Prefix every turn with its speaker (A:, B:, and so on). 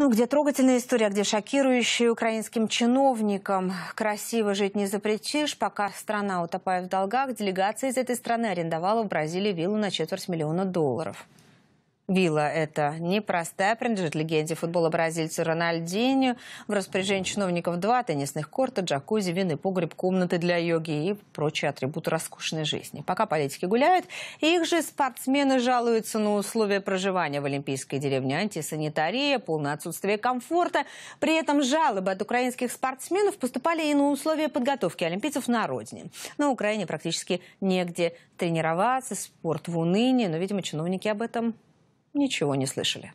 A: Ну, где трогательная история, а где шокирующие украинским чиновникам. Красиво жить не запретишь, пока страна утопает в долгах. Делегация из этой страны арендовала в Бразилии виллу на четверть миллиона долларов. Вилла это непростая, принадлежит легенде футбола бразильцу Рональдиню. В распоряжении чиновников два теннисных корта, джакузи, вины, погреб, комнаты для йоги и прочие атрибуты роскошной жизни. Пока политики гуляют, их же спортсмены жалуются на условия проживания в Олимпийской деревне. Антисанитария, полное отсутствие комфорта. При этом жалобы от украинских спортсменов поступали и на условия подготовки олимпийцев на родине. На Украине практически негде тренироваться, спорт в унынии, но, видимо, чиновники об этом ничего не слышали.